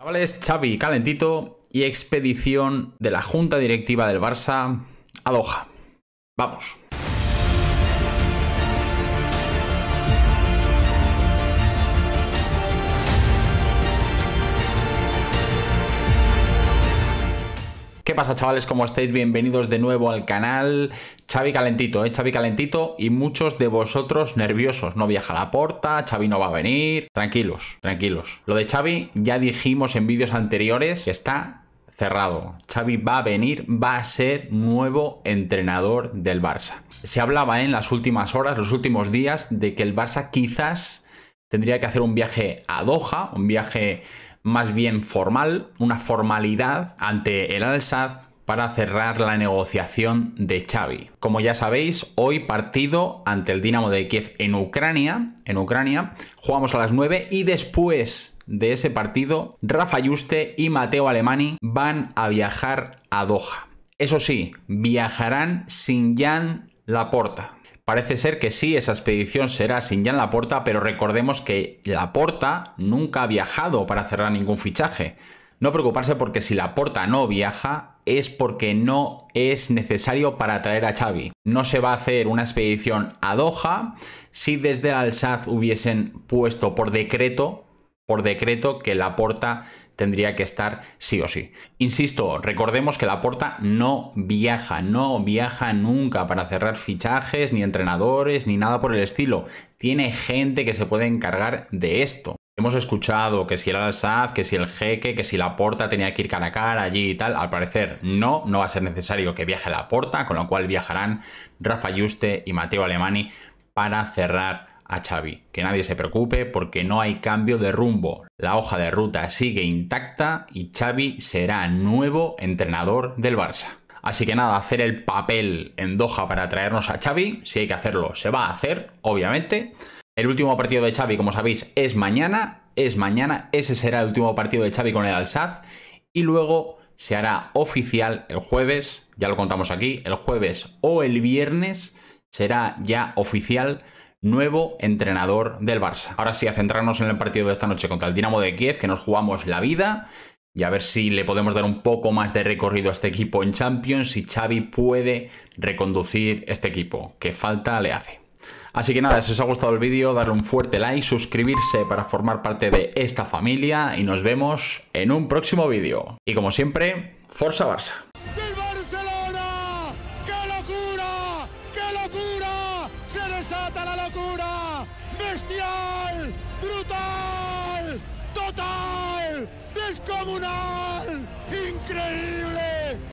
Chavales, Xavi calentito y expedición de la Junta Directiva del Barça a Doha. Vamos. ¿Qué pasa chavales? ¿Cómo estáis? Bienvenidos de nuevo al canal. Xavi calentito, ¿eh? Xavi calentito y muchos de vosotros nerviosos. No viaja a la porta, Xavi no va a venir. Tranquilos, tranquilos. Lo de Xavi ya dijimos en vídeos anteriores está cerrado. Xavi va a venir, va a ser nuevo entrenador del Barça. Se hablaba ¿eh? en las últimas horas, los últimos días, de que el Barça quizás tendría que hacer un viaje a Doha, un viaje más bien formal, una formalidad ante el Al-Sadd para cerrar la negociación de Xavi. Como ya sabéis, hoy partido ante el Dinamo de Kiev en Ucrania, en Ucrania, jugamos a las 9 y después de ese partido, Rafa Yuste y Mateo Alemani van a viajar a Doha. Eso sí, viajarán sin Jan Laporta. Parece ser que sí, esa expedición será sin la Porta, pero recordemos que la Porta nunca ha viajado para cerrar ningún fichaje. No preocuparse porque si la Porta no viaja es porque no es necesario para traer a Xavi. No se va a hacer una expedición a Doha si desde el Alsaz hubiesen puesto por decreto por decreto que la porta tendría que estar sí o sí. Insisto, recordemos que la porta no viaja, no viaja nunca para cerrar fichajes, ni entrenadores, ni nada por el estilo. Tiene gente que se puede encargar de esto. Hemos escuchado que si el al que si el jeque, que si la porta tenía que ir cara a cara allí y tal. Al parecer no, no va a ser necesario que viaje la porta, con lo cual viajarán Rafa Yuste y Mateo Alemani para cerrar a Xavi. Que nadie se preocupe porque no hay cambio de rumbo. La hoja de ruta sigue intacta y Xavi será nuevo entrenador del Barça. Así que nada, hacer el papel en Doha para traernos a Xavi, si hay que hacerlo, se va a hacer, obviamente. El último partido de Xavi, como sabéis, es mañana, es mañana, ese será el último partido de Xavi con el Alsaz y luego se hará oficial el jueves, ya lo contamos aquí, el jueves o el viernes será ya oficial nuevo entrenador del Barça. Ahora sí, a centrarnos en el partido de esta noche contra el Dinamo de Kiev, que nos jugamos la vida. Y a ver si le podemos dar un poco más de recorrido a este equipo en Champions, si Xavi puede reconducir este equipo, que falta le hace. Así que nada, si os ha gustado el vídeo, darle un fuerte like, suscribirse para formar parte de esta familia y nos vemos en un próximo vídeo. Y como siempre, Forza Barça. bestial, brutal, total, descomunal, increíble.